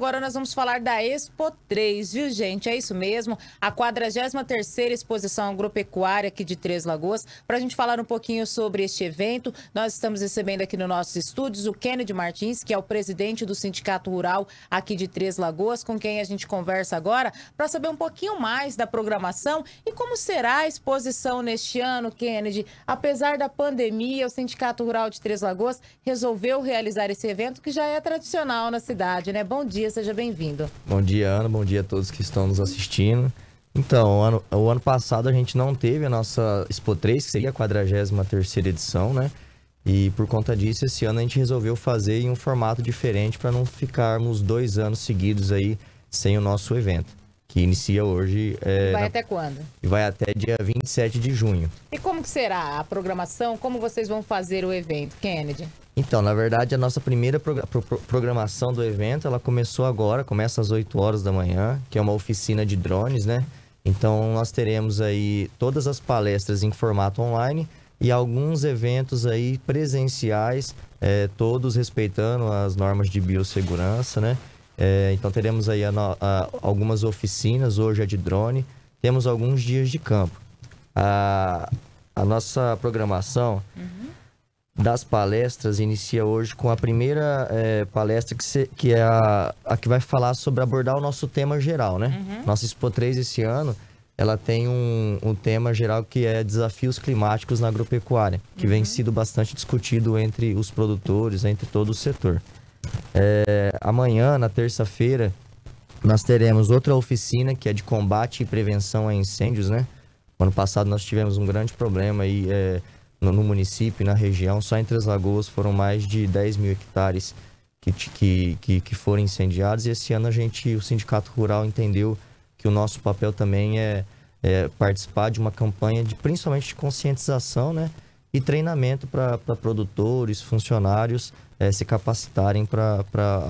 Agora nós vamos falar da Expo 3, viu, gente? É isso mesmo, a 43ª Exposição Agropecuária aqui de Três Lagoas. Para a gente falar um pouquinho sobre este evento, nós estamos recebendo aqui nos nossos estúdios o Kennedy Martins, que é o presidente do Sindicato Rural aqui de Três Lagoas, com quem a gente conversa agora para saber um pouquinho mais da programação e como será a exposição neste ano, Kennedy. Apesar da pandemia, o Sindicato Rural de Três Lagoas resolveu realizar esse evento que já é tradicional na cidade, né? Bom dia, dia, seja bem-vindo. Bom dia, Ana, bom dia a todos que estão nos assistindo. Então, o ano, o ano passado a gente não teve a nossa Expo 3, que seria a 43 edição, né? E por conta disso, esse ano a gente resolveu fazer em um formato diferente para não ficarmos dois anos seguidos aí sem o nosso evento que inicia hoje. É, vai na... até quando? E vai até dia 27 de junho. E como que será a programação? Como vocês vão fazer o evento, Kennedy? Então, na verdade, a nossa primeira pro... programação do evento, ela começou agora, começa às 8 horas da manhã, que é uma oficina de drones, né? Então, nós teremos aí todas as palestras em formato online e alguns eventos aí presenciais, é, todos respeitando as normas de biossegurança, né? É, então teremos aí a, a, algumas oficinas, hoje é de drone, temos alguns dias de campo. A, a nossa programação uhum. das palestras inicia hoje com a primeira é, palestra que, se, que é a, a, que vai falar sobre abordar o nosso tema geral, né? Uhum. Nossa Expo 3 esse ano, ela tem um, um, tema geral que é desafios climáticos na agropecuária, que uhum. vem sido bastante discutido entre os produtores, entre todo o setor. É, amanhã, na terça-feira, nós teremos outra oficina que é de combate e prevenção a incêndios, né? Ano passado nós tivemos um grande problema aí é, no, no, município, na região. Só entre as lagoas foram mais de 10 mil hectares que, que, que, que foram incendiados. E esse ano a gente, o Sindicato Rural entendeu que o nosso papel também é, é participar de uma campanha de principalmente de conscientização, né? E treinamento para produtores, funcionários é, se capacitarem para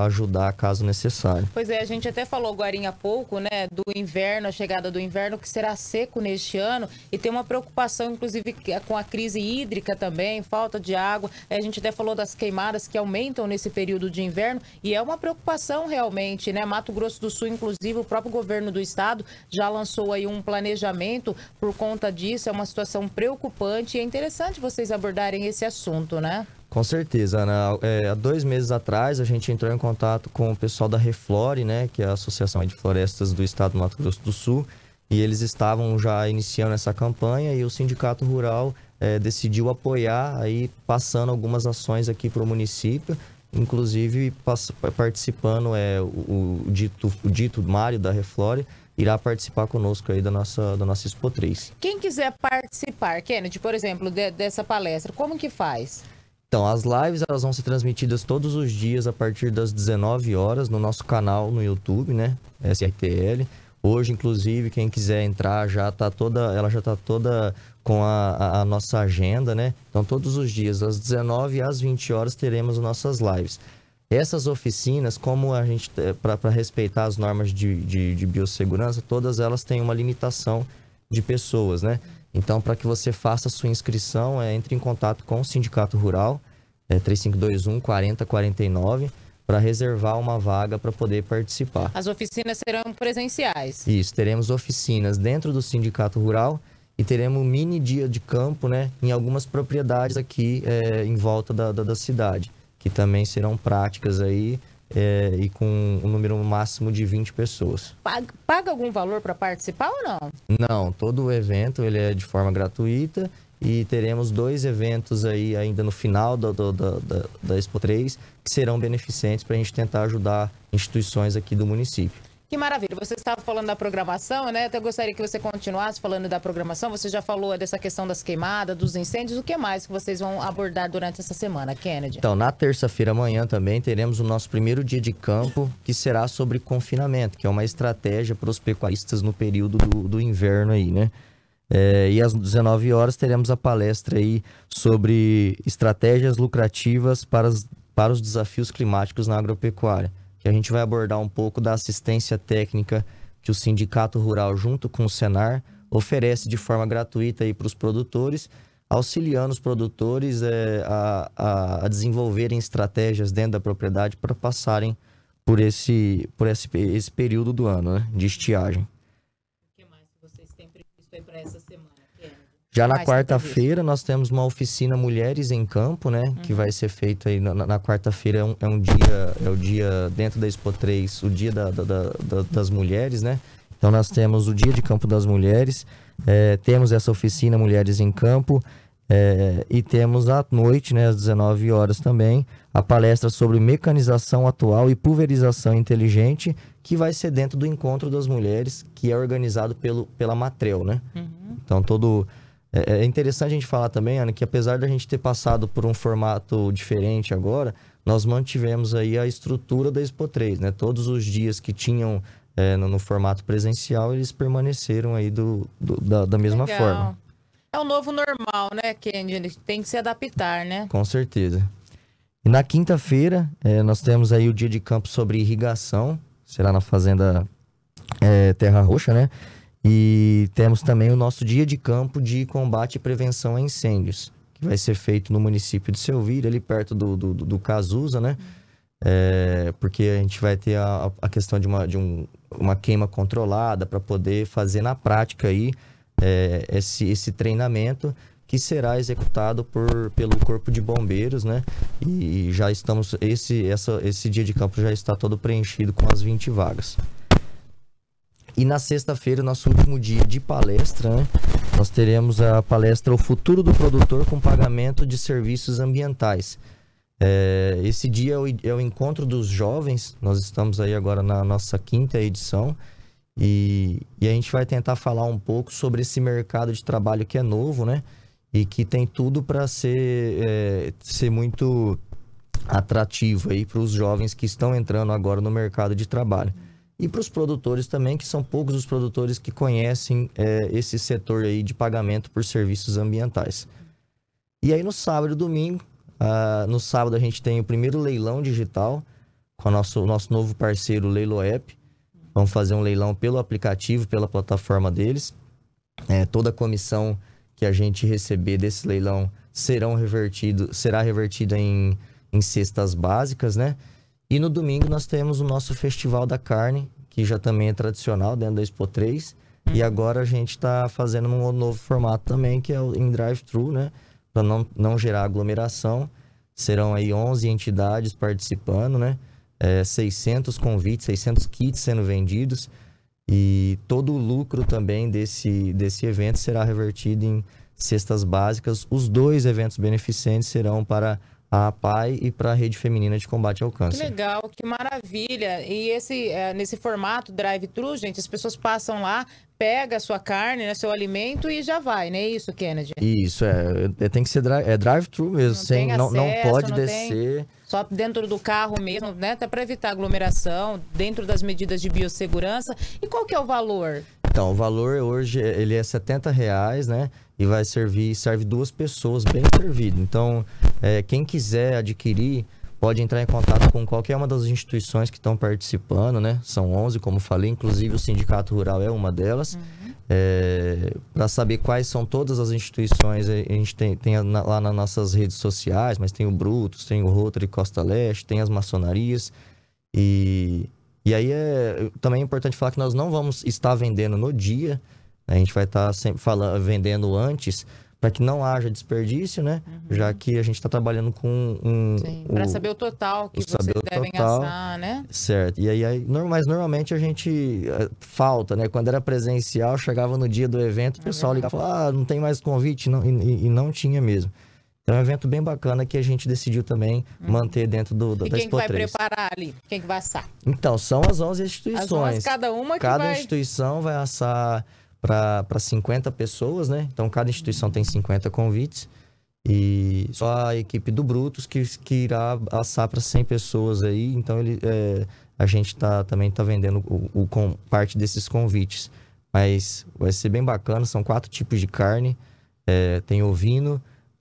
ajudar caso necessário. Pois é, a gente até falou agora há pouco, né, do inverno, a chegada do inverno, que será seco neste ano, e tem uma preocupação, inclusive, é com a crise hídrica também, falta de água. É, a gente até falou das queimadas que aumentam nesse período de inverno, e é uma preocupação realmente, né? Mato Grosso do Sul, inclusive, o próprio governo do estado já lançou aí um planejamento por conta disso, é uma situação preocupante e é interessante vocês abordarem esse assunto, né? Com certeza. Ana. é, há dois meses atrás, a gente entrou em contato com o pessoal da Reflore, né, que é a Associação de Florestas do Estado do Mato Grosso do Sul, e eles estavam já iniciando essa campanha e o Sindicato Rural é, decidiu apoiar, aí passando algumas ações aqui para o município, inclusive participando, é, o, o, dito, o dito Mário da Reflore, irá participar conosco aí da nossa, da nossa Expo 3. Quem quiser participar, Kennedy, por exemplo, de, dessa palestra, como que faz? Então, as lives elas vão ser transmitidas todos os dias a partir das 19 horas no nosso canal no YouTube, né? SRTL. Hoje, inclusive, quem quiser entrar já tá toda, ela já tá toda com a, a, nossa agenda, né? Então, todos os dias às 19 às 20 horas teremos nossas lives. Essas oficinas, como a gente eh, para respeitar as normas de, de, de biossegurança, todas elas têm uma limitação de pessoas, né? Então, para que você faça a sua inscrição, é, entre em contato com o Sindicato Rural, é 3521 4049, para reservar uma vaga para poder participar. As oficinas serão presenciais? Isso, teremos oficinas dentro do Sindicato Rural e teremos um mini dia de campo né, em algumas propriedades aqui é, em volta da, da, da cidade, que também serão práticas aí é, e com um número máximo de 20 pessoas. Paga, paga algum valor para participar ou não? Não, todo o evento ele é de forma gratuita e teremos dois eventos aí ainda no final do, do, do, da, da Expo 3 que serão beneficentes para a gente tentar ajudar instituições aqui do município. Que maravilha. Você estava falando da programação, né? Até gostaria que você continuasse falando da programação. Você já falou dessa questão das queimadas, dos incêndios. O que mais que vocês vão abordar durante essa semana, Kennedy? Então, na terça-feira amanhã também teremos o nosso primeiro dia de campo, que será sobre confinamento, que é uma estratégia para os pecuaristas no período do, do inverno aí, né? É, e às 19 horas teremos a palestra aí sobre estratégias lucrativas para, para os desafios climáticos na agropecuária que a gente vai abordar um pouco da assistência técnica que o Sindicato Rural, junto com o Senar, oferece de forma gratuita para os produtores, auxiliando os produtores é, a, a, a, desenvolverem estratégias dentro da propriedade para passarem por esse, por esse, esse período do ano né, de estiagem. O que mais vocês têm previsto para essa semana? Já na quarta-feira nós temos uma oficina Mulheres em Campo, né? Uhum. Que vai ser feito aí na, na quarta-feira, é, um, é um, dia, é o dia dentro da Expo 3, o dia da, da, da, das mulheres, né? Então nós temos o Dia de Campo das Mulheres, é, temos essa oficina Mulheres em Campo é, e temos à noite, né, às 19 horas também, a palestra sobre mecanização atual e pulverização inteligente, que vai ser dentro do Encontro das Mulheres, que é organizado pelo, pela Matrel, né? Uhum. Então todo é, é interessante a gente falar também, Ana, que apesar da gente ter passado por um formato diferente agora, nós mantivemos aí a estrutura da Expo 3, né? Todos os dias que tinham é, no, no, formato presencial, eles permaneceram aí do, do da, da, mesma Legal. forma. É o novo normal, né, Kendi? Ele tem que se adaptar, né? Com certeza. E na quinta-feira, é, nós temos aí o dia de campo sobre irrigação, será na Fazenda é, Terra Roxa, né? E temos também o nosso dia de campo de combate e prevenção a incêndios, que vai ser feito no município de Selvira, ali perto do, do, do Cazuza, né? É, porque a gente vai ter a, a questão de uma, de um, uma queima controlada para poder fazer na prática aí é, esse, esse treinamento que será executado por, pelo Corpo de Bombeiros, né? E já estamos, esse, essa, esse dia de campo já está todo preenchido com as 20 vagas. E na sexta-feira, nosso último dia de palestra, né? nós teremos a palestra O Futuro do Produtor com Pagamento de Serviços Ambientais. É, esse dia é o, é o, encontro dos jovens, nós estamos aí agora na nossa quinta edição e, e, a gente vai tentar falar um pouco sobre esse mercado de trabalho que é novo, né? E que tem tudo para ser, é, ser muito atrativo aí para os jovens que estão entrando agora no mercado de trabalho e para os produtores também, que são poucos os produtores que conhecem é, esse setor aí de pagamento por serviços ambientais. E aí no sábado e domingo, ah, no sábado a gente tem o primeiro leilão digital com o nosso, nosso novo parceiro Leiloep. Vamos fazer um leilão pelo aplicativo, pela plataforma deles. É, toda a comissão que a gente receber desse leilão serão revertido, será revertida em, em cestas básicas, né? E no domingo nós temos o nosso Festival da Carne, que já também é tradicional dentro da Expo 3. Uhum. E agora a gente está fazendo um novo formato também, que é o em drive-thru, né? Para não, não gerar aglomeração. Serão aí 11 entidades participando, né? É, 600 convites, 600 kits sendo vendidos. E todo o lucro também desse, desse evento será revertido em cestas básicas. Os dois eventos beneficentes serão para a PAI e para a Rede Feminina de Combate ao Câncer. Que legal, que maravilha. E esse, é, nesse formato drive-thru, gente, as pessoas passam lá, pega a sua carne, né, seu alimento e já vai, né? É isso, Kennedy? Isso, é, é tem que ser drive, é drive-thru mesmo, não, sem, acesso, não, não pode não descer. Tem, só dentro do carro mesmo, né? Até para evitar aglomeração, dentro das medidas de biossegurança. E qual que é o valor? Então, o valor hoje ele é 70 reais, né? E vai servir, serve duas pessoas bem servido. Então, é, quem quiser adquirir, pode entrar em contato com qualquer uma das instituições que estão participando, né? São 11, como falei, inclusive o Sindicato Rural é uma delas. Uhum. É, Para saber quais são todas as instituições, a gente tem, tem lá nas nossas redes sociais, mas tem o Brutos, tem o Rotary Costa Leste, tem as maçonarias. E e aí é também é importante falar que nós não vamos estar vendendo no dia, né? a gente vai estar sempre falando, vendendo antes para que não haja desperdício, né? Uhum. Já que a gente está trabalhando com um, Sim, para saber o total que vocês devem total, assar, né? Certo. E aí, aí, mas normalmente a gente é, falta, né? Quando era presencial, chegava no dia do evento, o é pessoal é ligava, ah, não tem mais convite, não, e, e não tinha mesmo. Então é um evento bem bacana que a gente decidiu também uhum. manter dentro do, do, e da Expo 3. quem vai preparar ali? Quem que vai assar? Então, são as 11 instituições. As 11, cada uma que Cada vai... instituição vai assar para 50 pessoas, né? Então, cada instituição tem 50 convites. E só a equipe do Brutus que, que irá assar para 100 pessoas aí. Então, ele, é, a gente tá, também está vendendo o, o, com, parte desses convites. Mas vai ser bem bacana. São quatro tipos de carne. É, tem ovino,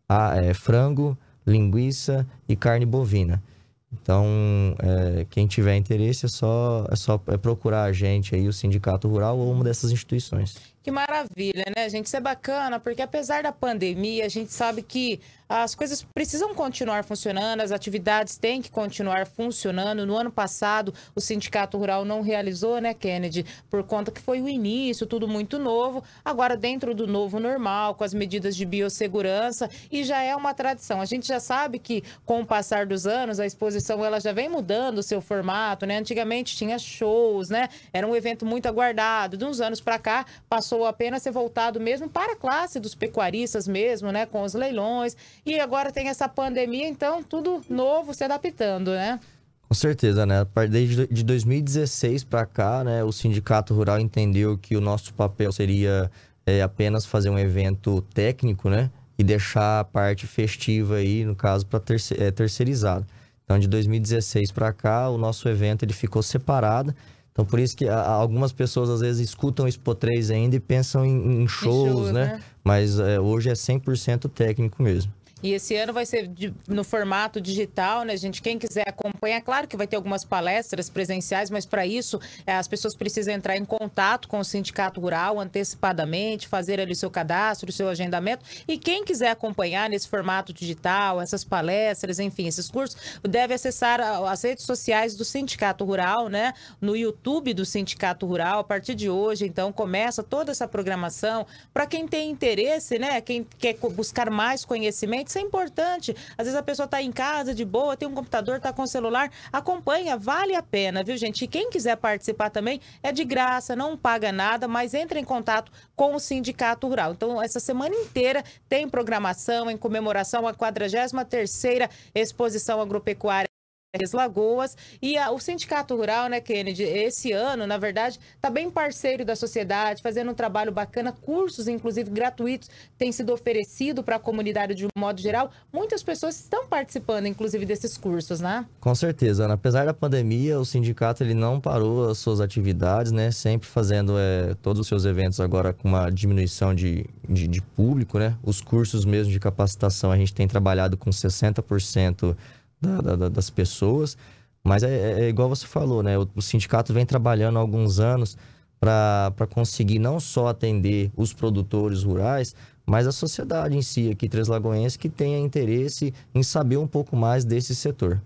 a, é, frango, linguiça e carne bovina. Então, é, quem tiver interesse é só, é só é procurar a gente aí, o Sindicato Rural ou uma dessas instituições. Que maravilha, né, gente? Isso é bacana, porque apesar da pandemia, a gente sabe que as coisas precisam continuar funcionando, as atividades têm que continuar funcionando. No ano passado, o Sindicato Rural não realizou, né, Kennedy? Por conta que foi o início, tudo muito novo. Agora, dentro do novo normal, com as medidas de biossegurança, e já é uma tradição. A gente já sabe que, com o passar dos anos, a exposição ela já vem mudando o seu formato, né? Antigamente tinha shows, né? Era um evento muito aguardado. De uns anos para cá, passou passou apenas a ser voltado mesmo para a classe dos pecuaristas mesmo, né? Com os leilões. E agora tem essa pandemia, então tudo novo se adaptando, né? Com certeza, né? Desde de 2016 para cá, né, o Sindicato Rural entendeu que o nosso papel seria é, apenas fazer um evento técnico, né? E deixar a parte festiva aí, no caso, para é, terceirizado. Então, de 2016 para cá, o nosso evento ele ficou separado então, por isso que algumas pessoas às vezes escutam o Expo 3 ainda e pensam em, em shows, show, né? né? Mas é, hoje é 100% técnico mesmo. E esse ano vai ser de, no formato digital, né, gente? Quem quiser acompanhar, é claro que vai ter algumas palestras presenciais, mas para isso é, as pessoas precisam entrar em contato com o sindicato rural antecipadamente, fazer ali o seu cadastro, o seu agendamento. E quem quiser acompanhar nesse formato digital, essas palestras, enfim, esses cursos, deve acessar as redes sociais do Sindicato Rural, né? No YouTube do Sindicato Rural. A partir de hoje, então, começa toda essa programação. Para quem tem interesse, né? Quem quer buscar mais conhecimento, isso é importante. Às vezes a pessoa está em casa, de boa, tem um computador, está com o celular. Acompanha, vale a pena, viu, gente? E quem quiser participar também, é de graça, não paga nada, mas entra em contato com o Sindicato Rural. Então, essa semana inteira tem programação em comemoração à 43ª Exposição Agropecuária Três Lagoas. E a, o Sindicato Rural, né, Kennedy, esse ano, na verdade, está bem parceiro da sociedade, fazendo um trabalho bacana, cursos, inclusive, gratuitos, têm sido oferecido para a comunidade de um modo geral. Muitas pessoas estão participando, inclusive, desses cursos, né? Com certeza, Ana. Apesar da pandemia, o sindicato ele não parou as suas atividades, né? Sempre fazendo é, todos os seus eventos agora com uma diminuição de, de, de público, né? Os cursos mesmo de capacitação, a gente tem trabalhado com 60% da, da, das pessoas. Mas é, é, é, igual você falou, né? O, o sindicato vem trabalhando há alguns anos para conseguir não só atender os produtores rurais, mas a sociedade em si aqui, Três Lagoense, que tenha interesse em saber um pouco mais desse setor.